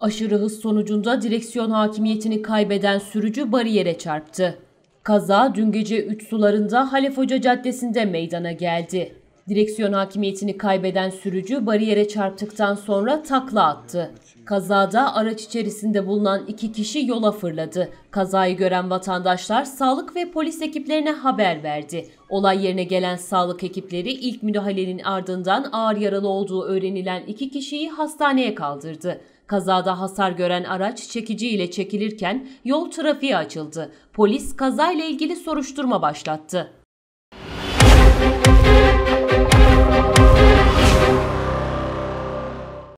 Aşırı hız sonucunda direksiyon hakimiyetini kaybeden sürücü bariyere çarptı. Kaza dün gece 3 sularında Halef Hoca Caddesi'nde meydana geldi. Direksiyon hakimiyetini kaybeden sürücü bariyere çarptıktan sonra takla attı. Kazada araç içerisinde bulunan iki kişi yola fırladı. Kazayı gören vatandaşlar sağlık ve polis ekiplerine haber verdi. Olay yerine gelen sağlık ekipleri ilk müdahalenin ardından ağır yaralı olduğu öğrenilen iki kişiyi hastaneye kaldırdı. Kazada hasar gören araç çekici ile çekilirken yol trafiğe açıldı. Polis kazayla ilgili soruşturma başlattı.